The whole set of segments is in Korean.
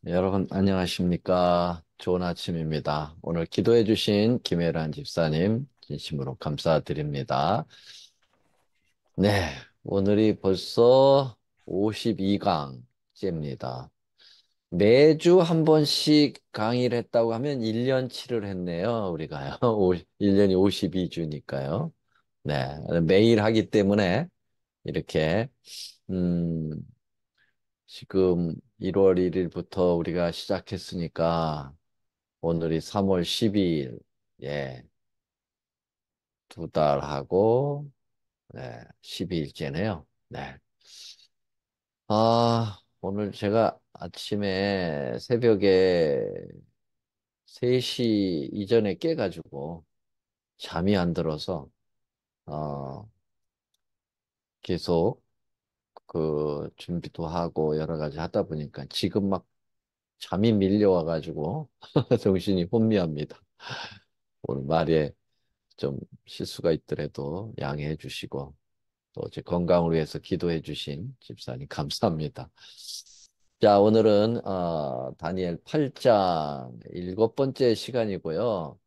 네, 여러분 안녕하십니까? 좋은 아침입니다. 오늘 기도해 주신 김혜란 집사님 진심으로 감사드립니다. 네, 오늘이 벌써 52강째입니다. 매주 한 번씩 강의를 했다고 하면 1년치를 했네요. 우리가요. 1년이 52주니까요. 네, 매일 하기 때문에 이렇게 음 지금 1월 1일부터 우리가 시작했으니까 오늘이 3월 12일, 예. 두 달하고, 네, 12일째네요. 네. 아, 오늘 제가 아침에 새벽에 3시 이전에 깨가지고 잠이 안 들어서, 어, 계속 그 준비도 하고 여러 가지 하다 보니까 지금 막 잠이 밀려와 가지고 정신이 혼미합니다. 오늘 말에 좀 실수가 있더라도 양해해 주시고 또 제 건강을 위해서 기도해 주신 집사님 감사합니다. 자 오늘은 어, 다니엘 8장 일곱 번째 시간이고요.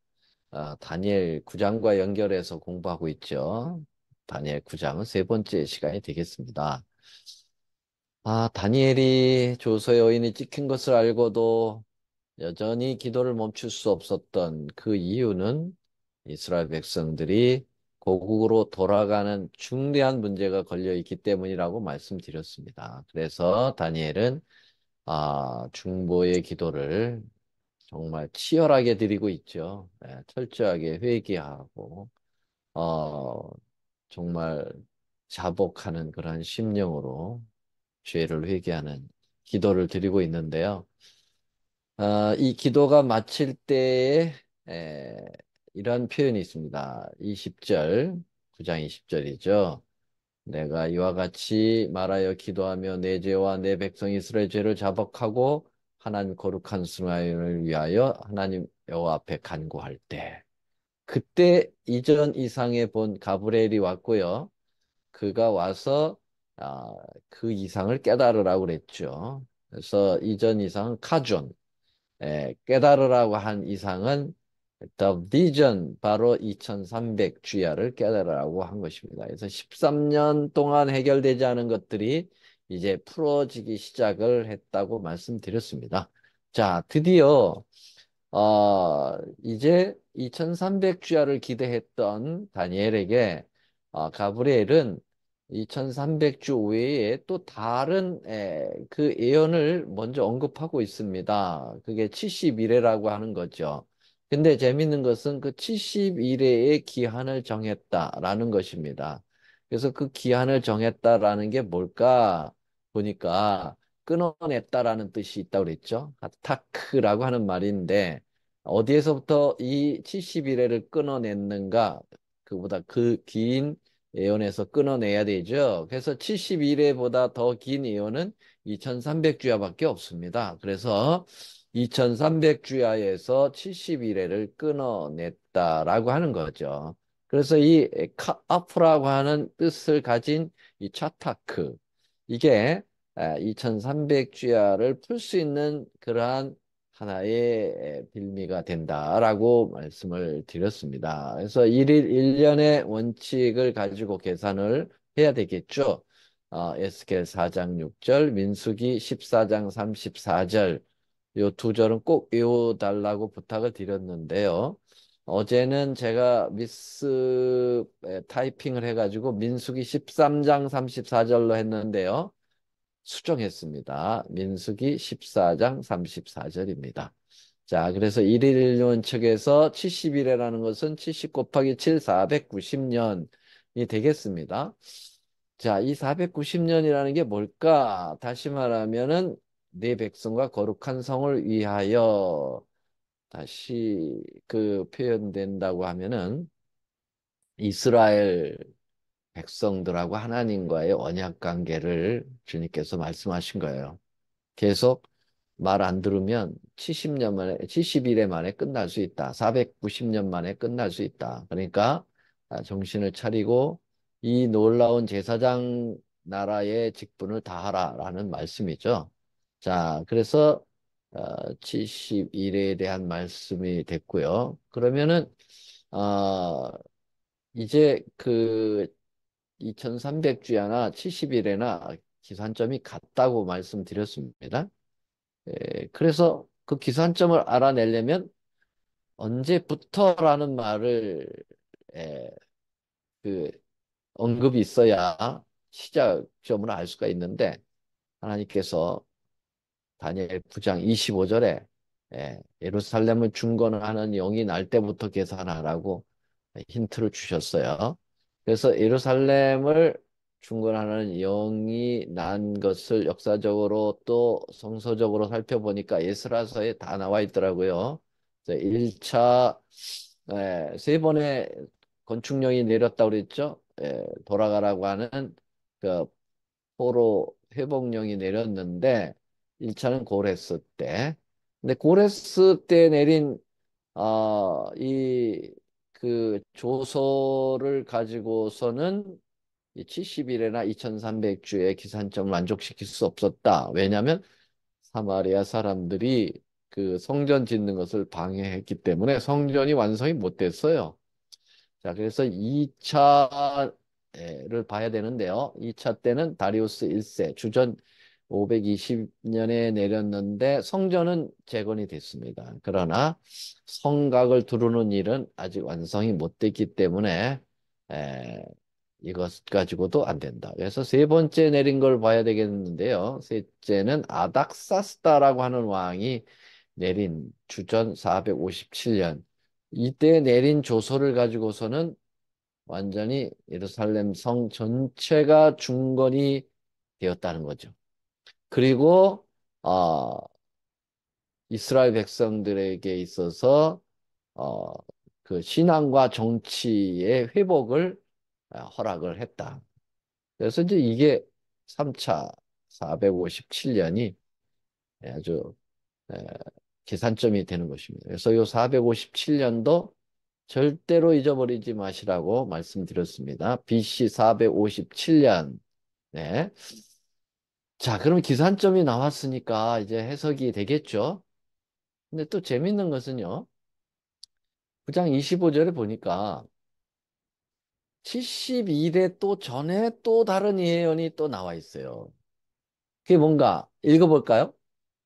어, 다니엘 9장과 연결해서 공부하고 있죠. 다니엘 9장은 세 번째 시간이 되겠습니다. 아, 다니엘이 조서 여인이 찍힌 것을 알고도 여전히 기도를 멈출 수 없었던 그 이유는 이스라엘 백성들이 고국으로 돌아가는 중대한 문제가 걸려 있기 때문이라고 말씀드렸습니다. 그래서 다니엘은 아, 중보의 기도를 정말 치열하게 드리고 있죠. 네, 철저하게 회개하고 어, 정말 자복하는 그러한 심령으로 죄를 회개하는 기도를 드리고 있는데요. 아, 이 기도가 마칠 때에 에, 이런 표현이 있습니다. 20절, 9장 20절이죠. 내가 이와 같이 말하여 기도하며 내 죄와 내 백성 이스라엘 죄를 자복하고 하나님 거룩한 순화인을 위하여 하나님 여호와 앞에 간구할 때 그때 이전 이상의 본 가브레엘이 왔고요. 그가 와서 아, 그 이상을 깨달으라고 그랬죠. 그래서 이전 이상은 카존, 예, 깨달으라고 한 이상은 The Vision, 바로 2300 주야를 깨달으라고 한 것입니다. 그래서 13년 동안 해결되지 않은 것들이 이제 풀어지기 시작을 했다고 말씀드렸습니다. 자, 드디어 어, 이제 2300 주야를 기대했던 다니엘에게 어, 가브리엘은 2300주 외에 또 다른 그 예언을 먼저 언급하고 있습니다. 그게 70일에라고 하는 거죠. 근데 재밌는 것은 그 70일에의 기한을 정했다라는 것입니다. 그래서 그 기한을 정했다라는 게 뭘까 보니까 끊어냈다라는 뜻이 있다고 그랬죠. 타크라고 하는 말인데 어디에서부터 이 70일에를 끊어냈는가 그보다 그 긴 예언에서 끊어내야 되죠. 그래서 71회보다 더 긴 예언은 2300주야밖에 없습니다. 그래서 2300주야에서 71회를 끊어냈다라고 하는 거죠. 그래서 이 카프라고 하는 뜻을 가진 이 차타크 이게 2300주야를 풀 수 있는 그러한 하나의 빌미가 된다라고 말씀을 드렸습니다. 그래서 일일일년의 원칙을 가지고 계산을 해야 되겠죠. 어, 에스겔 4장 6절, 민수기 14장 34절 요 두 절은 꼭 외워달라고 부탁을 드렸는데요. 어제는 제가 미스 타이핑을 해가지고 민수기 13장 34절로 했는데요. 수정했습니다. 민숙이 14장 34절입니다. 자, 그래서 1일 년측에서 70일이라는 것은 70 곱하기 7, 490년이 되겠습니다. 자, 이 490년이라는 게 뭘까? 다시 말하면은 내 네 백성과 거룩한 성을 위하여 다시 그 표현된다고 하면은 이스라엘 백성들하고 하나님과의 언약 관계를 주님께서 말씀하신 거예요. 계속 말 안 들으면 70년 만에 70일에 만에 끝날 수 있다. 490년 만에 끝날 수 있다. 그러니까 아, 정신을 차리고 이 놀라운 제사장 나라의 직분을 다하라라는 말씀이죠. 자, 그래서 70일에 어, 대한 말씀이 됐고요. 그러면은 어, 이제 그 2300주야나 70일에나 기산점이 같다고 말씀드렸습니다. 에, 예, 그래서 그 기산점을 알아내려면 언제부터라는 말을 에, 예, 그 언급이 있어야 시작점을 알 수가 있는데 하나님께서 다니엘 9장 25절에 예, 예루살렘을 중건하는 영이 날 때부터 계산하라고 힌트를 주셨어요. 그래서 예루살렘을 중건하는 영이 난 것을 역사적으로 또 성서적으로 살펴보니까 예스라서에 다 나와 있더라고요. 1차 에, 세 번의 건축령이 내렸다고 그랬죠. 에, 돌아가라고 하는 그 포로 회복령이 내렸는데 1차는 고레스 때. 근데 고레스 때 내린 어, 이그 조서를 가지고서는 70일에나 2300주의 기산점을 만족시킬 수 없었다. 왜냐하면 사마리아 사람들이 그 성전 짓는 것을 방해했기 때문에 성전이 완성이 못 됐어요. 자, 그래서 2차를 봐야 되는데요. 2차 때는 다리우스 1세, 주전 520년에 내렸는데 성전은 재건이 됐습니다. 그러나 성각을 두르는 일은 아직 완성이 못 됐기 때문에 에, 이것 가지고도 안 된다. 그래서 세 번째 내린 걸 봐야 되겠는데요. 셋째는 아닥사스다라고 하는 왕이 내린 주전 457년 이때 내린 조서를 가지고서는 완전히 예루살렘 성 전체가 중건이 되었다는 거죠. 그리고 어, 이스라엘 백성들에게 있어서 어, 그 신앙과 정치의 회복을 아, 허락을 했다. 그래서 이제 이게 3차 457년이 아주 계산점이 되는 것입니다. 그래서 요 457년도 절대로 잊어버리지 마시라고 말씀드렸습니다. BC 457년 네. 자, 그럼 기산점이 나왔으니까 이제 해석이 되겠죠? 근데 또 재밌는 것은요. 9장 25절에 보니까 72대 또 전에 또 다른 예언이 또 나와 있어요. 그게 뭔가 읽어볼까요?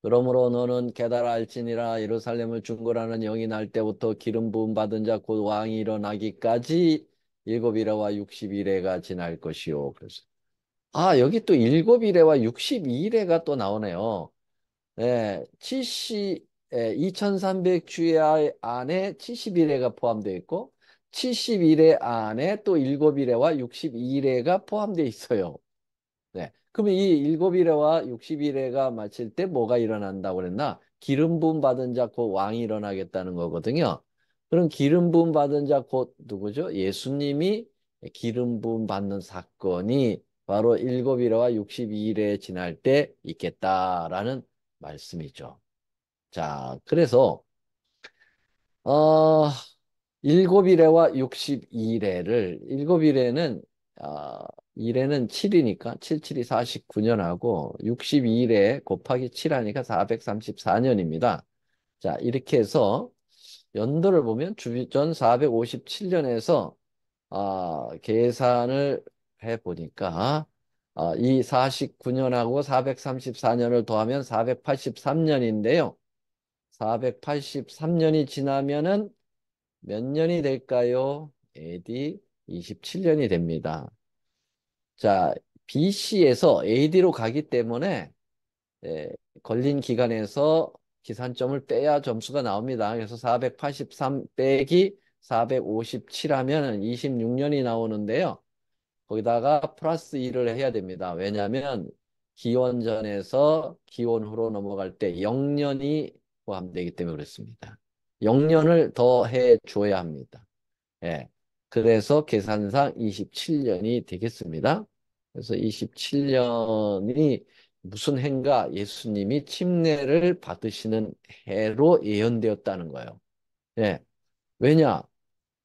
그러므로 너는 깨달아 알지니라 예루살렘을 중고라는 영이 날 때부터 기름 부음 받은 자 곧 왕이 일어나기까지 일곱이라와 6십일해가 지날 것이오 그래서 아, 여기 또7이에와6 2이에가또 나오네요. 네, 70, 예, 2300주의 안에 7 0이에가 포함되어 있고 70일에 안에 또7이에와6 2이에가 포함되어 있어요. 네. 그러면 이7이에와6 0이에가 마칠 때 뭐가 일어난다고 그랬나? 기름 부음 받은 자 곧 왕이 일어나겠다는 거거든요. 그럼 기름 부음 받은 자 곧 누구죠? 예수님이 기름 부음 받는 사건이 바로 일곱 일화와 62일에 지날 때 있겠다라는 말씀이죠. 자, 그래서 어, 일곱 일회와 62일회를 일곱 아, 일회는 어, 일회는 7이니까 77이 49년하고 62일에 곱하기 7하니까 434년입니다. 자, 이렇게 해서 연도를 보면 주전 457년에서 아, 계산을 해보니까 어, 이 49년하고 434년을 더하면 483년인데요. 483년이 지나면은 몇 년이 될까요? AD 27년이 됩니다. 자, BC에서 AD로 가기 때문에 예, 걸린 기간에서 기산점을 빼야 점수가 나옵니다. 그래서 483 빼기 457 하면 26년이 나오는데요. 거기다가 플러스 2을 해야 됩니다. 왜냐하면 기원전에서 기원후로 넘어갈 때 0년이 포함되기 때문에 그렇습니다. 0년을 더 해줘야 합니다. 예. 그래서 계산상 27년이 되겠습니다. 그래서 27년이 무슨 해인가 예수님이 침례를 받으시는 해로 예언되었다는 거예요. 예. 왜냐?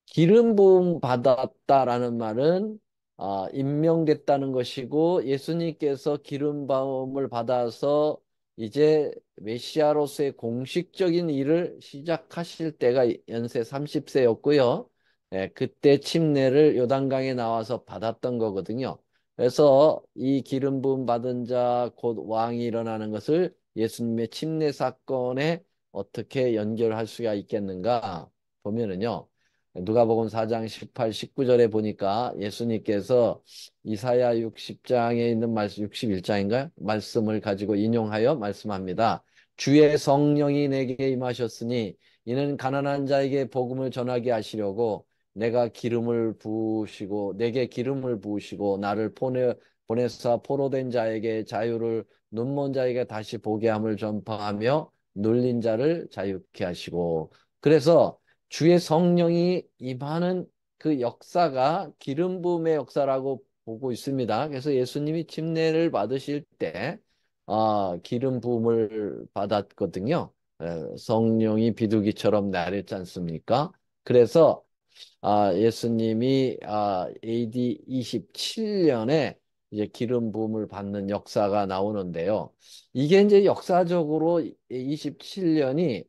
기름 부음 받았다라는 말은 아, 임명됐다는 것이고 예수님께서 기름 바움을 받아서 이제 메시아로서의 공식적인 일을 시작하실 때가 연세 30세였고요. 예, 그때 침례를 요단강에 나와서 받았던 거거든요. 그래서 이 기름 부음 받은 자 곧 왕이 일어나는 것을 예수님의 침례 사건에 어떻게 연결할 수가 있겠는가 보면은요. 누가복음 4장 18, 19절에 보니까 예수님께서 이사야 60장에 있는 말씀 61장인가요? 말씀을 가지고 인용하여 말씀합니다. 주의 성령이 내게 임하셨으니 이는 가난한 자에게 복음을 전하게 하시려고 내가 기름을 부으시고 내게 기름을 부으시고 나를 보내 보내사 포로된 자에게 자유를 눈먼 자에게 다시 보게 함을 전파하며 눌린 자를 자유케 하시고 그래서 주의 성령이 임하는 그 역사가 기름 부음의 역사라고 보고 있습니다. 그래서 예수님이 침례를 받으실 때 어, 기름 부음을 받았거든요. 성령이 비둘기처럼 나랬지 않습니까? 그래서 아, 예수님이 아, AD 27년에 이제 기름 부음을 받는 역사가 나오는데요. 이게 이제 역사적으로 27년이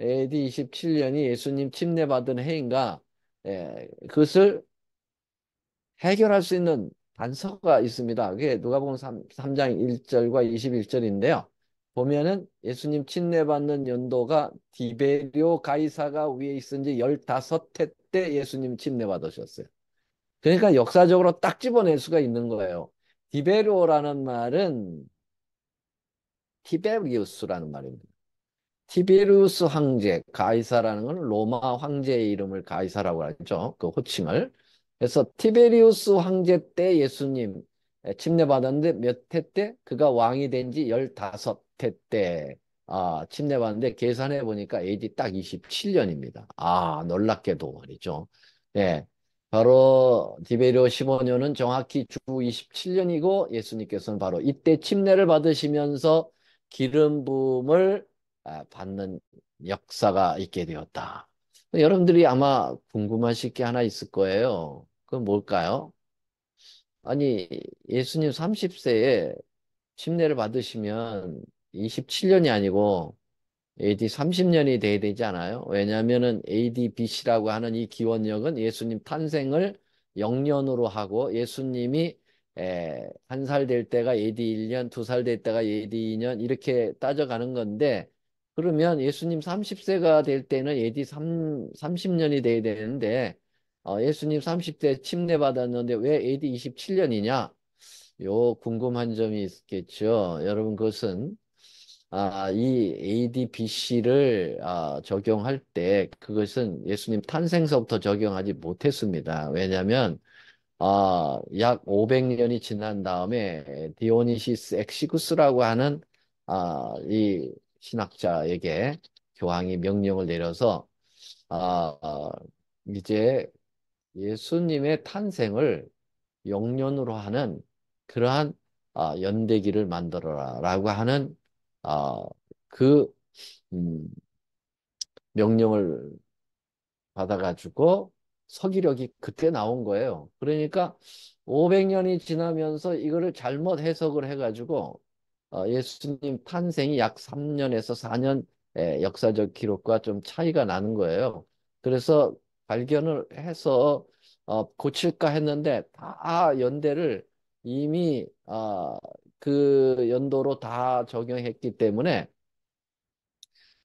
AD 27년이 예수님 침례받은 해인가 예, 그것을 해결할 수 있는 단서가 있습니다. 그게 누가복음 3, 장 1절과 21절인데요. 보면은 예수님 침례받는 연도가 디베리오 가이사가 위에 있은 지 15회 때 예수님 침례받으셨어요. 그러니까 역사적으로 딱 집어낼 수가 있는 거예요. 디베리오라는 말은 티베리우스라는 말입니다. 티베루스 황제 가이사라는 건 로마 황제의 이름을 가이사라고 하죠. 그 호칭을. 그래서 티베리우스 황제 때 예수님 침례받았는데 몇 해 때? 그가 왕이 된지 열다섯 해때 아, 침례받는데 았 계산해 보니까 AD 딱 27년입니다. 아, 놀랍게도 말이죠. 네, 바로 디베리오 15년은 정확히 주 27년이고 예수님께서는 바로 이때 침례를 받으시면서 기름 부음을 아, 받는 역사가 있게 되었다. 여러분들이 아마 궁금하실 게 하나 있을 거예요. 그건 뭘까요? 아니 예수님 30세에 침례를 받으시면 27년이 아니고 AD 30년이 돼야 되지 않아요? 왜냐면은 AD BC라고 하는 이 기원역은 예수님 탄생을 영년으로 하고 예수님이 한 살 될 때가 AD 1년, 두살될 때가 AD 2년 이렇게 따져가는 건데 그러면 예수님 30세가 될 때는 예디 3, 30년이 돼야 되는데 어, 예수님 30대 침례받았는데 왜 AD 27년이냐? 요 궁금한 점이 있겠죠. 여러분 그것은 아, 이 AD BC를 아, 적용할 때 그것은 예수님 탄생서부터 적용하지 못했습니다. 왜냐하면 아, 약 500년이 지난 다음에 디오니시스 엑시구스라고 하는 아, 이 신학자에게 교황이 명령을 내려서 아, 아, 이제 예수님의 탄생을 영년으로 하는 그러한 아, 연대기를 만들어라라고 하는 아, 그 음, 명령을 받아가지고 서기력이 그때 나온 거예요. 그러니까 500년이 지나면서 이거를 잘못 해석을 해가지고 어, 예수님 탄생이 약 3년에서 4년 예, 역사적 기록과 좀 차이가 나는 거예요. 그래서 발견을 해서 어, 고칠까 했는데 다 연대를 이미 어, 그 연도로 다 적용했기 때문에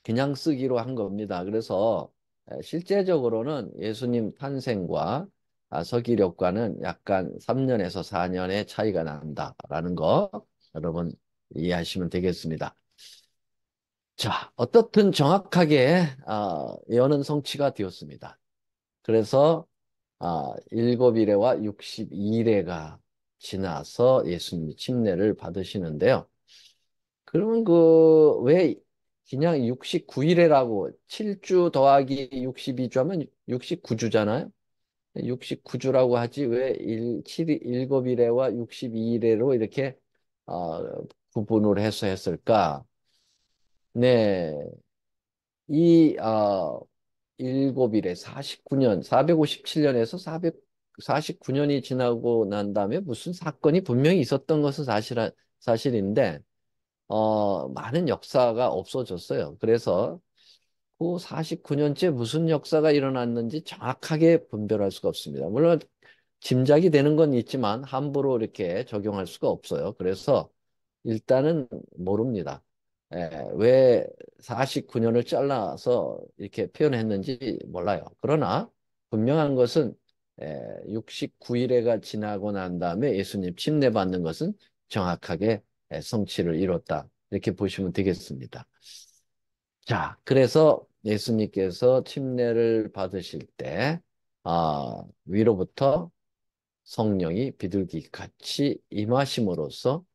그냥 쓰기로 한 겁니다. 그래서 예, 실제적으로는 예수님 탄생과 아, 서기력과는 약간 3년에서 4년의 차이가 난다라는 거 여러분 이해하시면 되겠습니다. 자, 어떻든 정확하게 어, 예언은 성취가 되었습니다. 그래서 어, 7일에와 62일에가 지나서 예수님이 침례를 받으시는데요. 그러면 그 왜 그냥 69일에라고 7주 더하기 62주 하면 69주잖아요. 69주라고 하지 왜 7, 7일에와 62일에로 이렇게 어, 구분으로 해서 했을까? 네. 이, 어, 일곱일에 49년, 457년에서 449년이 지나고 난 다음에 무슨 사건이 분명히 있었던 것은 사실, 사실인데, 어, 많은 역사가 없어졌어요. 그래서 그 49년째 무슨 역사가 일어났는지 정확하게 분별할 수가 없습니다. 물론 짐작이 되는 건 있지만 함부로 이렇게 적용할 수가 없어요. 그래서 일단은 모릅니다. 예, 왜 49년을 잘라서 이렇게 표현했는지 몰라요. 그러나 분명한 것은 예, 69일에가 지나고 난 다음에 예수님 침례받는 것은 정확하게 예, 성취를 이뤘다. 이렇게 보시면 되겠습니다. 자, 그래서 예수님께서 침례를 받으실 때 아, 위로부터 성령이 비둘기 같이 임하심으로써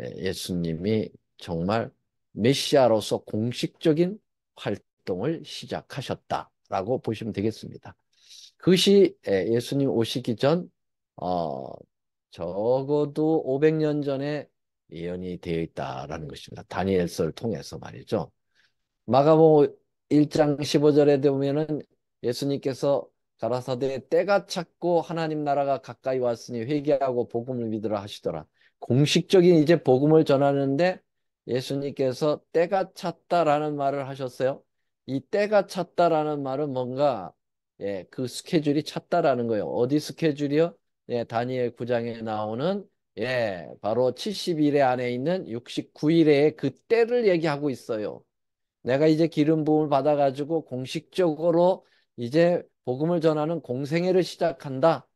예, 예수님이 정말 메시아로서 공식적인 활동을 시작하셨다라고 보시면 되겠습니다. 그것이 예, 예수님 오시기 전 어, 적어도 500년 전에 예언이 되어 있다라는 것입니다. 다니엘서를 통해서 말이죠. 마가복 1장 15절에 보면은 예수님께서 가라사대 때가 찼고 하나님 나라가 가까이 왔으니 회개하고 복음을 믿으라 하시더라. 공식적인 이제 복음을 전하는데 예수님께서 때가 찼다라는 말을 하셨어요. 이 때가 찼다라는 말은 뭔가 예, 그 스케줄이 찼다라는 거예요. 어디 스케줄이요? 예, 다니엘 9장에 나오는 예, 바로 70일에 안에 있는 69일에 그 때를 얘기하고 있어요. 내가 이제 기름 부음을 받아 가지고 공식적으로 이제 복음을 전하는 공생애를 시작한다.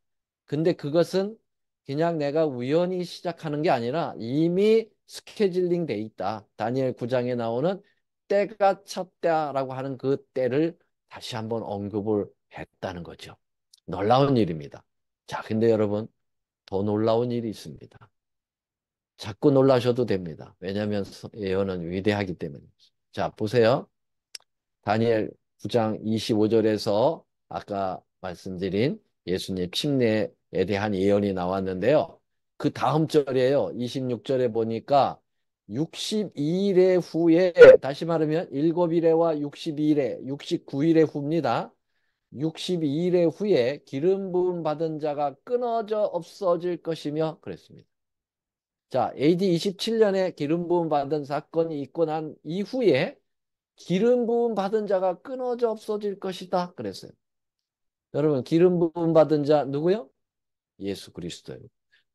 근데 그것은 그냥 내가 우연히 시작하는 게 아니라 이미 스케줄링 돼 있다. 다니엘 9장에 나오는 때가 찼다라고 하는 그 때를 다시 한번 언급을 했다는 거죠. 놀라운 일입니다. 자, 근데 여러분 더 놀라운 일이 있습니다. 자꾸 놀라셔도 됩니다. 왜냐하면 예언은 위대하기 때문입니다. 자, 보세요. 다니엘 9장 25절에서 아까 말씀드린 예수님 침례 에 대한 예언이 나왔는데요. 그 다음 절이에요. 26절에 보니까 62일의 후에 다시 말하면 7일에와 62일에 69일의 후입니다. 62일의 후에 기름 부음 받은 자가 끊어져 없어질 것이며 그랬습니다. 자, AD 27년에 기름 부음 받은 사건이 있고 난 이후에 기름 부음 받은 자가 끊어져 없어질 것이다 그랬어요. 여러분 기름 부음 받은 자 누구요? 예수 그리스도예요.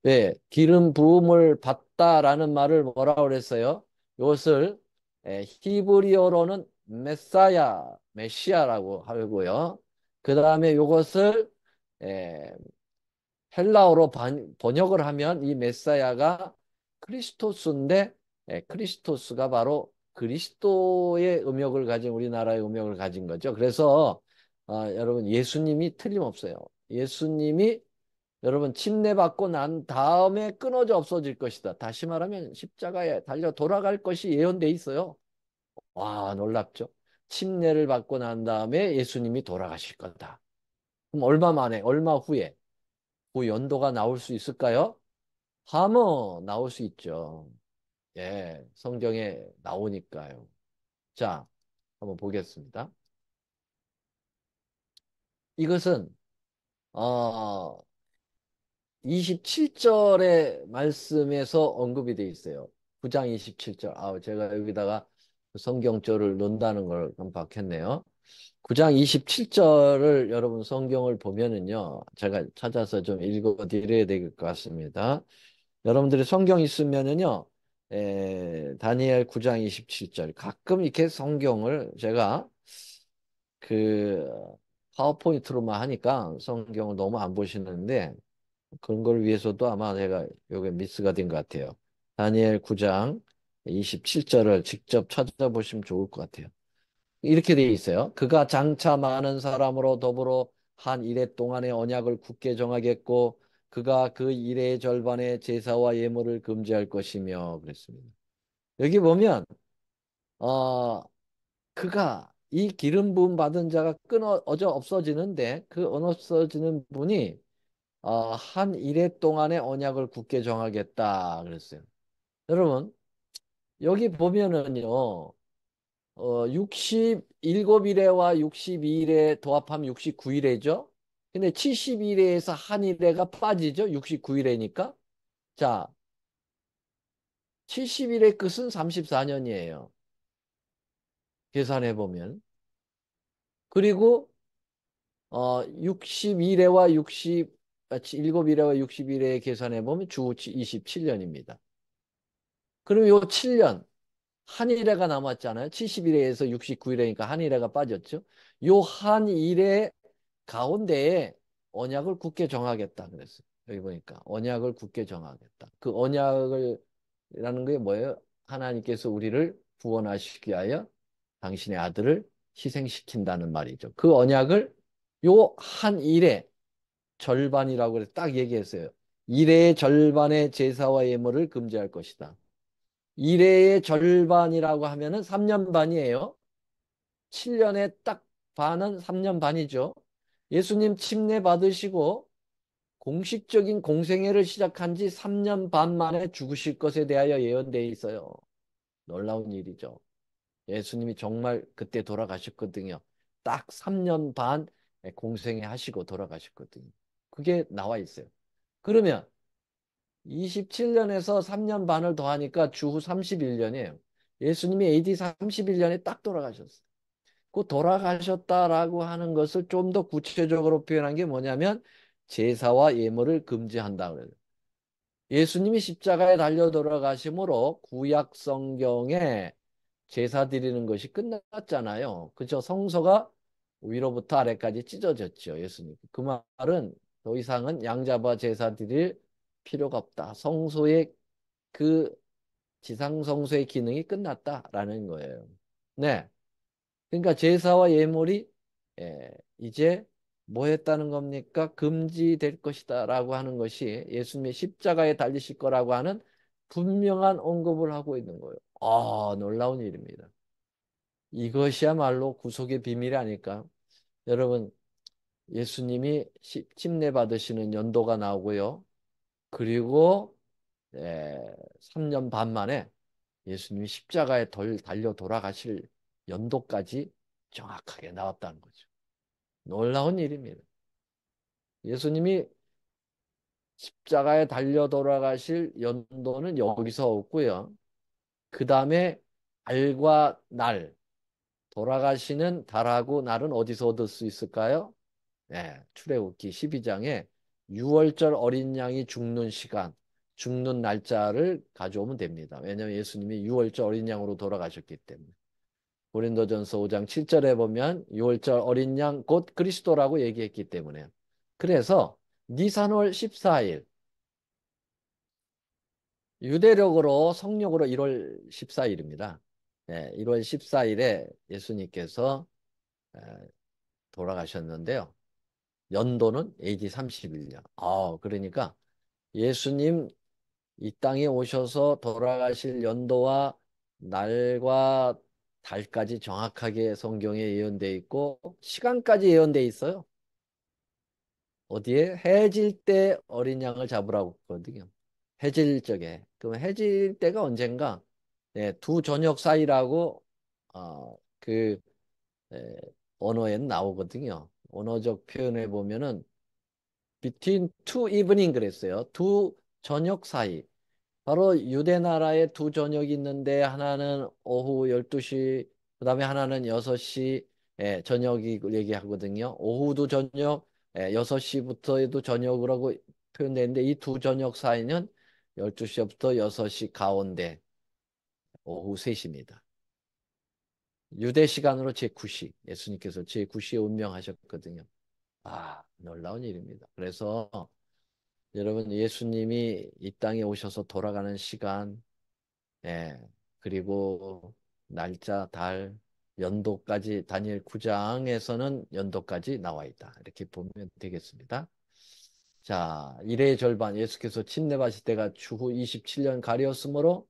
왜? 기름 부음을 받다라는 말을 뭐라 그랬어요? 이것을 히브리어로는 메사야, 메시아라고 하고요. 그 다음에 이것을 헬라어로 번역을 하면 이 메사야가 크리스토스인데 크리스토스가 바로 그리스도의 음역을 가진 우리나라의 음역을 가진 거죠. 그래서 아, 여러분 예수님이 틀림없어요. 예수님이 여러분 침례받고 난 다음에 끊어져 없어질 것이다. 다시 말하면 십자가에 달려 돌아갈 것이 예언돼 있어요. 와 놀랍죠. 침례를 받고 난 다음에 예수님이 돌아가실 거다. 그럼 얼마 만에 얼마 후에 그 연도가 나올 수 있을까요? 하머 나올 수 있죠. 예, 성경에 나오니까요. 자, 한번 보겠습니다. 이것은 어, 27절의 말씀에서 언급이 되어 있어요. 9장 27절. 아, 제가 여기다가 성경절을 논다는 걸 깜빡했네요. 9장 27절을 여러분 성경을 보면은요. 제가 찾아서 좀 읽어 드려야 될 것 같습니다. 여러분들이 성경 있으면은요. 에, 다니엘 9장 27절. 가끔 이렇게 성경을 제가 그 파워포인트로만 하니까 성경을 너무 안 보시는데 그런 걸 위해서도 아마 내가 요게 미스가 된 것 같아요. 다니엘 9장 27절을 직접 찾아보시면 좋을 것 같아요. 이렇게 되어 있어요. 그가 장차 많은 사람으로 더불어 한 일해 동안의 언약을 굳게 정하겠고 그가 그 일의 절반의 제사와 예물을 금지할 것이며 그랬습니다. 여기 보면 어 그가 이 기름 부음 받은 자가 끊어져 없어지는데 그 없어지는 분이 어, 한 이래 동안의 언약을 굳게 정하겠다 그랬어요. 여러분 여기 보면은요. 어, 67일에와 62일에 도합하면 69일에죠. 근데 70일에에서 한 일에가 빠지죠. 69일에니까. 자, 70일의 끝은 34년이에요. 계산해 보면. 그리고 어, 62일에와 7일에와 60일에 계산해 보면 주 27년입니다. 그럼 요 7년 한 일에가 남았잖아요. 70일에서 6 9일에니까한 일에가 빠졌죠. 요 한 일에 가운데에 언약을 굳게 정하겠다 그랬어요. 여기 보니까 언약을 굳게 정하겠다. 그 언약을라는 게 뭐예요? 하나님께서 우리를 구원하시기 위하여 당신의 아들을 희생시킨다는 말이죠. 그 언약을 요 한 일에 절반이라고 그래 딱 얘기했어요. 일의 절반의 제사와 예물을 금지할 것이다. 일의 절반이라고 하면은 3년 반이에요. 7년에 딱 반은 3년 반이죠. 예수님 침례 받으시고 공식적인 공생애를 시작한 지 3년 반 만에 죽으실 것에 대하여 예언되어 있어요. 놀라운 일이죠. 예수님이 정말 그때 돌아가셨거든요. 딱 3년 반 공생애 하시고 돌아가셨거든요. 그게 나와 있어요. 그러면 27년에서 3년 반을 더하니까 주후 31년이에요. 예수님이 AD 31년에 딱 돌아가셨어요. 그 돌아가셨다라고 하는 것을 좀 더 구체적으로 표현한 게 뭐냐면 제사와 예물을 금지한다 그래요. 예수님이 십자가에 달려 돌아가심으로 구약 성경에 제사 드리는 것이 끝났잖아요. 그죠? 성서가 위로부터 아래까지 찢어졌죠. 예수님. 그 말은 더 이상은 양자바 제사 드릴 필요가 없다. 성소의 그 지상 성소의 기능이 끝났다라는 거예요. 네. 그러니까 제사와 예물이 예, 이제 뭐 했다는 겁니까? 금지될 것이다 라고 하는 것이 예수님의 십자가에 달리실 거라고 하는 분명한 언급을 하고 있는 거예요. 아 놀라운 일입니다. 이것이야말로 구속의 비밀이 아닐까? 여러분 예수님이 침례 받으시는 연도가 나오고요. 그리고 에, 예, 3년 반 만에 예수님이 십자가에 덜 달려 돌아가실 연도까지 정확하게 나왔다는 거죠. 놀라운 일입니다. 예수님이 십자가에 달려 돌아가실 연도는 여기서 없고요. 그 다음에 달과 날, 돌아가시는 달하고 날은 어디서 얻을 수 있을까요? 예, 출애굽기 12장에 유월절 어린 양이 죽는 시간, 죽는 날짜를 가져오면 됩니다. 왜냐하면 예수님이 유월절 어린 양으로 돌아가셨기 때문에. 고린도전서 5장 7절에 보면 유월절 어린 양 곧 그리스도라고 얘기했기 때문에. 그래서 니산월 14일 유대력으로 성령으로 1월 14일입니다. 예, 1월 14일에 예수님께서 돌아가셨는데요. 연도는 AD 31년. 아, 그러니까 예수님 이 땅에 오셔서 돌아가실 연도와 날과 달까지 정확하게 성경에 예언돼 있고 시간까지 예언돼 있어요. 어디에 해질 때 어린 양을 잡으라고 그러거든요. 해질 적에. 그럼 해질 때가 언젠가 네, 두 저녁 사이라고 어, 그 에, 언어엔 나오거든요. 언어적 표현해 보면은 between two evening 그랬어요. 두 저녁 사이. 바로 유대 나라에 두 저녁이 있는데 하나는 오후 12시 그다음에 하나는 6시 예, 저녁이 그 얘기하거든요. 오후도 저녁 예, 6시부터도 에 저녁이라고 표현되는데 이 두 저녁 사이는 12시부터 6시 가운데 오후 3시입니다. 유대 시간으로 제9시 예수님께서 제9시에 운명하셨거든요. 아 놀라운 일입니다. 그래서 여러분 예수님이 이 땅에 오셔서 돌아가는 시간 예, 그리고 날짜, 달, 연도까지 다니엘 9장에서는 연도까지 나와 있다. 이렇게 보면 되겠습니다. 자, 이래의 절반 예수께서 침례받을 때가 추후 27년 가리었으므로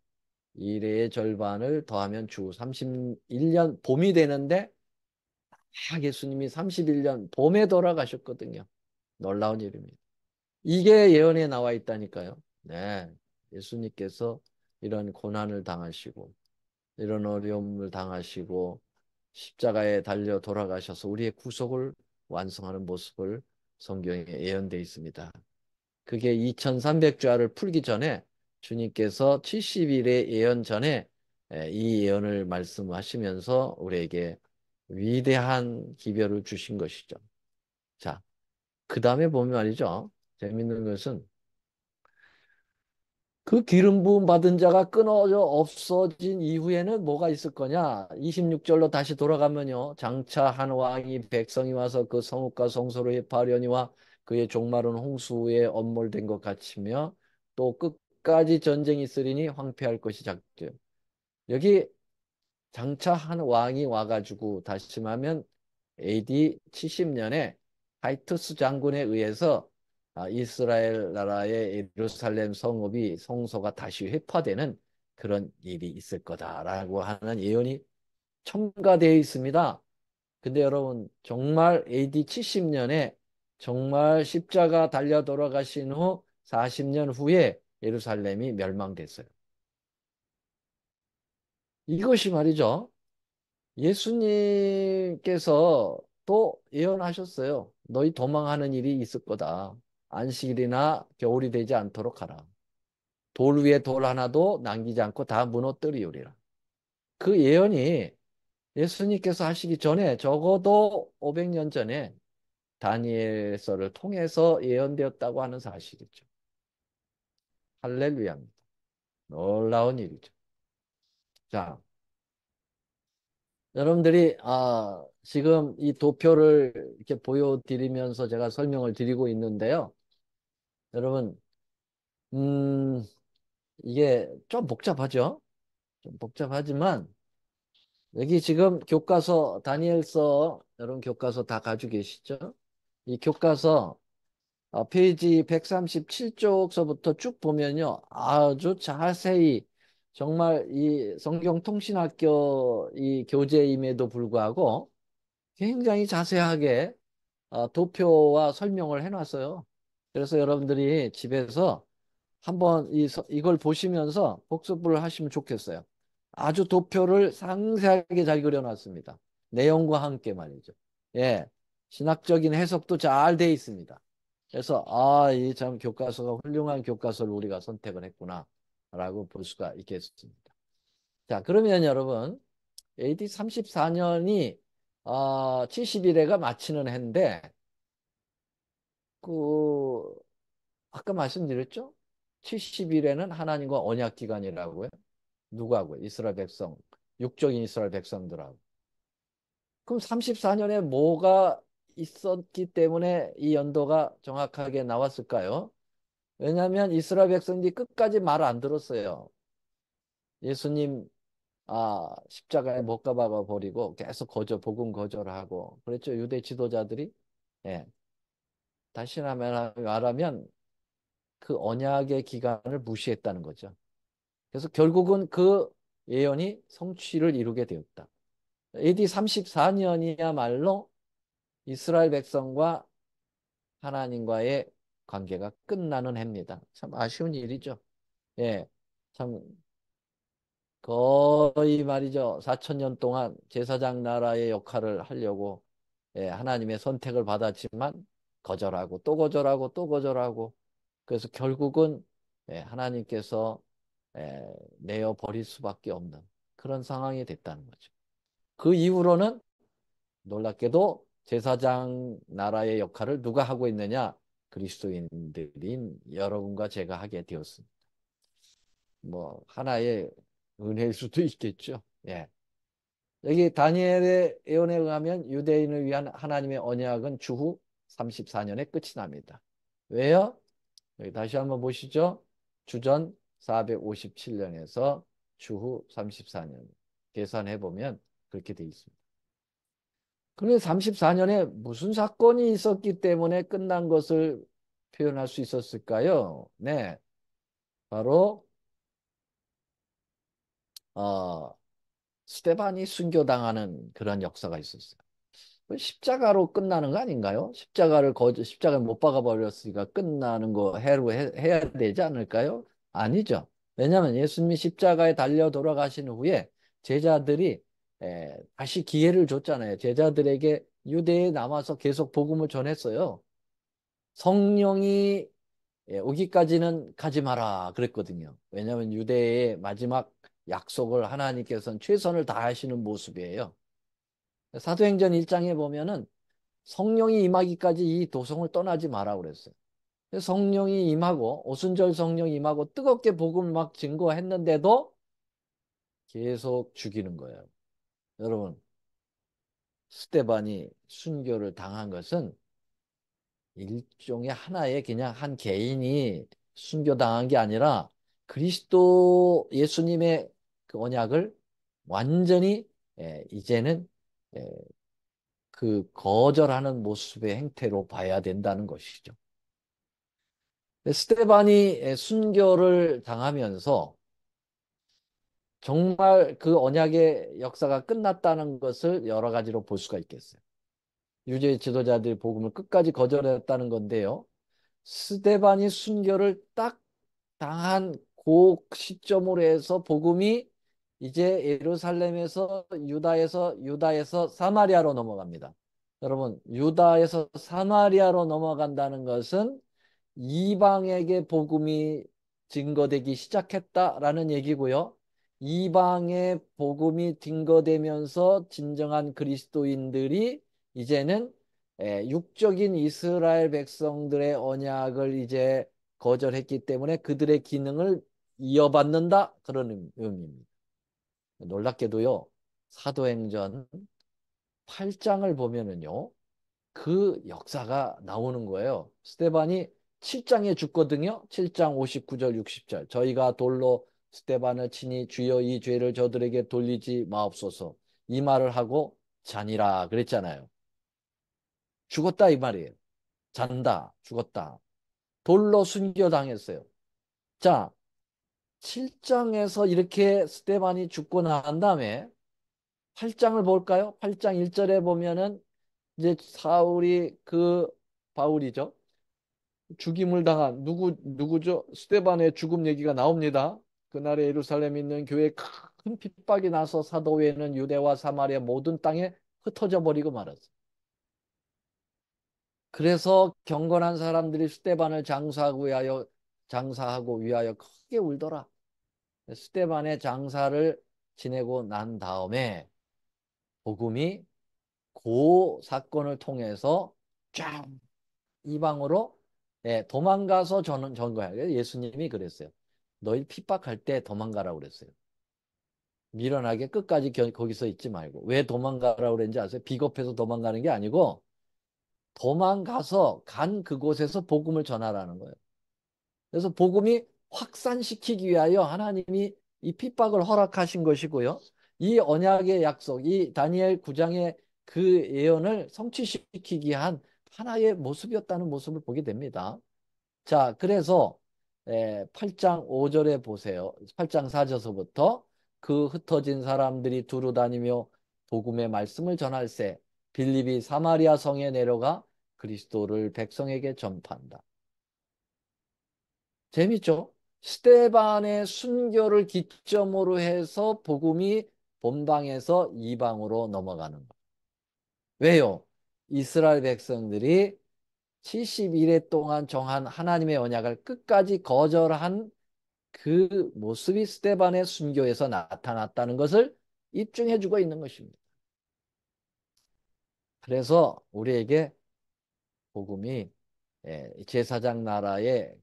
1회의 절반을 더하면 주 31년 봄이 되는데 아, 예수님이 31년 봄에 돌아가셨거든요. 놀라운 일입니다. 이게 예언에 나와 있다니까요. 네, 예수님께서 이런 고난을 당하시고 이런 어려움을 당하시고 십자가에 달려 돌아가셔서 우리의 구속을 완성하는 모습을 성경에 예언되어 있습니다. 그게 2300주화를 풀기 전에 주님께서 70일의 예언 전에 예, 이 예언을 말씀하시면서 우리에게 위대한 기별을 주신 것이죠. 자, 그 다음에 보면 말이죠. 재밌는 것은 그 기름 부음 받은 자가 끊어져 없어진 이후에는 뭐가 있을 거냐? 26절로 다시 돌아가면요. 장차 한 왕이 백성이 와서 그 성읍과 성소를 해파하려니와 그의 종말은 홍수에 엄몰된 것 같으며 또끝 끝까지 전쟁이 있으리니 황폐할 것이 작죠. 여기 장차 한 왕이 와가지고 다시 말하면 AD 70년에 하이투스 장군에 의해서 아, 이스라엘 나라의 예루살렘 성읍이 성소가 다시 회파되는 그런 일이 있을 거다라고 하는 예언이 첨가되어 있습니다. 근데 여러분 정말 AD 70년에 정말 십자가 달려 돌아가신 후 40년 후에 예루살렘이 멸망됐어요. 이것이 말이죠. 예수님께서 또 예언하셨어요. 너희 도망하는 일이 있을 거다. 안식일이나 겨울이 되지 않도록 하라. 돌 위에 돌 하나도 남기지 않고 다 무너뜨리오리라. 그 예언이 예수님께서 하시기 전에 적어도 500년 전에 다니엘서를 통해서 예언되었다고 하는 사실이죠. 할렐루야입니다. 놀라운 일이죠. 자, 여러분들이 아, 지금 이 도표를 이렇게 보여드리면서 제가 설명을 드리고 있는데요. 여러분, 음, 이게 좀 복잡하죠? 좀 복잡하지만 여기 지금 교과서 다니엘서 여러분 교과서 다 가지고 계시죠? 이 교과서 어, 페이지 137쪽서부터 쭉 보면요. 아주 자세히 정말 이 성경통신학교 이 교재임에도 불구하고 굉장히 자세하게 어, 도표와 설명을 해놨어요. 그래서 여러분들이 집에서 한번 이, 이걸 보시면서 복습을 하시면 좋겠어요. 아주 도표를 상세하게 잘 그려놨습니다. 내용과 함께 말이죠. 예. 신학적인 해석도 잘 돼 있습니다. 그래서 아, 이 참 교과서가 훌륭한 교과서를 우리가 선택을 했구나라고 볼 수가 있겠습니다. 자, 그러면 여러분 AD 34년이 어, 71회가 마치는 해인데 그 아까 말씀드렸죠? 70일에는 하나님과 언약 기간이라고요. 누구하고 이스라엘 백성, 육적인 이스라엘 백성들하고. 그럼 34년에 뭐가 있었기 때문에 이 연도가 정확하게 나왔을까요? 왜냐하면 이스라엘 백성들이 끝까지 말 안 들었어요. 예수님 아 십자가에 못 가박아 버리고 계속 거절 복음 거절하고 그랬죠 유대 지도자들이 예 다시 말하면 그 언약의 기간을 무시했다는 거죠. 그래서 결국은 그 예언이 성취를 이루게 되었다. AD 34년이야말로 이스라엘 백성과 하나님과의 관계가 끝나는 해입니다. 참 아쉬운 일이죠. 예. 참 거의 말이죠. 4천년 동안 제사장 나라의 역할을 하려고 예, 하나님의 선택을 받았지만 거절하고 또 거절하고 또 거절하고 그래서 결국은 예, 하나님께서 예, 내어 버릴 수밖에 없는 그런 상황이 됐다는 거죠. 그 이후로는 놀랍게도 제사장 나라의 역할을 누가 하고 있느냐? 그리스도인들인 여러분과 제가 하게 되었습니다. 뭐 하나의 은혜일 수도 있겠죠. 예. 여기 다니엘의 예언에 의하면 유대인을 위한 하나님의 언약은 주후 34년에 끝이 납니다. 왜요? 여기 다시 한번 보시죠. 주전 457년에서 주후 34년 계산해 보면 그렇게 돼 있습니다. 그런데 34년에 무슨 사건이 있었기 때문에 끝난 것을 표현할 수 있었을까요? 네. 바로 어, 스테반이 순교당하는 그런 역사가 있었어요. 그 십자가로 끝나는 거 아닌가요? 십자가를 거저 십자가에 못 박아 버렸으니까 끝나는 거 해로 해, 해야 되지 않을까요? 아니죠. 왜냐하면 예수님이 십자가에 달려 돌아가신 후에 제자들이 예, 다시 기회를 줬잖아요. 제자들에게 유대에 남아서 계속 복음을 전했어요. 성령이 예, 오기까지는 가지 마라 그랬거든요. 왜냐하면 유대의 마지막 약속을 하나님께서는 최선을 다하시는 모습이에요. 사도행전 1장에 보면은 성령이 임하기까지 이 도성을 떠나지 마라 그랬어요. 성령이 임하고 오순절 성령이 임하고 뜨겁게 복음을 막 증거했는데도 계속 죽이는 거예요. 여러분 스테반이 순교를 당한 것은 일종의 하나의 그냥 한 개인이 순교당한 게 아니라 그리스도 예수님의 그 언약을 완전히 예, 이제는 예, 그 거절하는 모습의 행태로 봐야 된다는 것이죠. 스테반이 예, 순교를 당하면서 정말 그 언약의 역사가 끝났다는 것을 여러 가지로 볼 수가 있겠어요. 유죄의 지도자들이 복음을 끝까지 거절했다는 건데요. 스데반이 순교를 딱 당한 그 시점으로 해서 복음이 이제 예루살렘에서 유다에서 유다에서 사마리아로 넘어갑니다. 여러분 유다에서 사마리아로 넘어간다는 것은 이방에게 복음이 증거되기 시작했다라는 얘기고요. 이방의 복음이 딩거되면서 진정한 그리스도인들이 이제는 육적인 이스라엘 백성들의 언약을 이제 거절했기 때문에 그들의 기능을 이어받는다 그런 의미입니다. 놀랍게도요. 사도행전 8장을 보면은요. 그 역사가 나오는 거예요. 스테반이 7장에 죽거든요. 7장 59절 60절. 저희가 돌로 스테반을 치니 주여 이 죄를 저들에게 돌리지 마옵소서 이 말을 하고 잔이라 그랬잖아요. 죽었다 이 말이에요. 잔다 죽었다. 돌로 순교당했어요. 자 7장에서 이렇게 스테반이 죽고 난 다음에 8장을 볼까요? 8장 1절에 보면은 이제 사울이 그 바울이죠. 죽임을 당한 누구 누구죠? 스테반의 죽음 얘기가 나옵니다. 그날에 예루살렘 있는 교회에 큰 핍박이 나서 사도에는 유대와 사마리아 모든 땅에 흩어져 버리고 말았어요. 그래서 경건한 사람들이 스테반을 장사하고 위하여 장사하고 위하여 크게 울더라. 스테반의 장사를 지내고 난 다음에 복음이 그 사건을 통해서 쫙 이방으로 예, 도망가서 전전 거야. 예수님이 그랬어요. 너희 핍박할 때 도망가라고 그랬어요. 미련하게 끝까지 거기서 있지 말고 왜 도망가라고 그랬는지 아세요? 비겁해서 도망가는 게 아니고 도망가서 간 그곳에서 복음을 전하라는 거예요. 그래서 복음이 확산시키기 위하여 하나님이 이 핍박을 허락하신 것이고요. 이 언약의 약속, 이 다니엘 9장의 그 예언을 성취시키기 한 하나의 모습이었다는 모습을 보게 됩니다. 자, 그래서 8장 예, 5절에 보세요. 8장 4절서부터 그 흩어진 사람들이 두루 다니며 복음의 말씀을 전할세 빌립이 사마리아 성에 내려가 그리스도를 백성에게 전파한다. 재밌죠? 스테반의 순교를 기점으로 해서 복음이 본방에서 이방으로 넘어가는 거. 왜요? 이스라엘 백성들이 71회 동안 정한 하나님의 언약을 끝까지 거절한 그 모습이 스테반의 순교에서 나타났다는 것을 입증해 주고 있는 것입니다. 그래서 우리에게 복음이 예, 제사장 나라의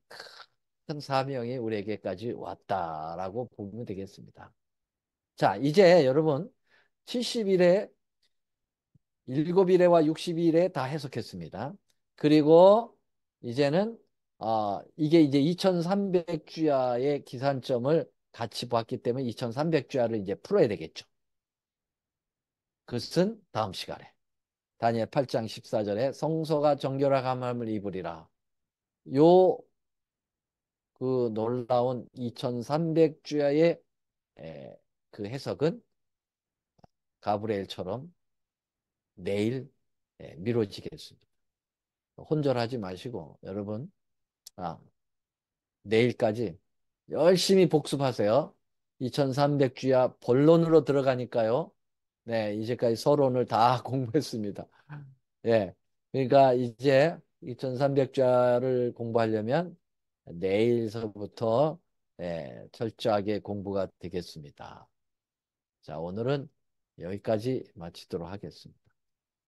큰 사명이 우리에게까지 왔다라고 보면 되겠습니다. 자, 이제 여러분 70일에 7일에와 60일에 다 해석했습니다. 그리고 이제는 아, 이게 이제 2300주야의 기산점을 같이 봤기 때문에 2300주야를 이제 풀어야 되겠죠. 그것은 다음 시간에 다니엘 8장 14절에 성소가 정결한 감함을 입으리라. 요 그 놀라운 2300주야의 그 해석은 가브리엘처럼 내일 미뤄지겠습니다. 혼절하지 마시고 여러분 아, 내일까지 열심히 복습하세요. 2300주야 본론으로 들어가니까요. 네, 이제까지 서론을 다 공부했습니다. 예. 그러니까 이제 2300주야를 공부하려면 내일서부터 예, 철저하게 공부가 되겠습니다. 자, 오늘은 여기까지 마치도록 하겠습니다.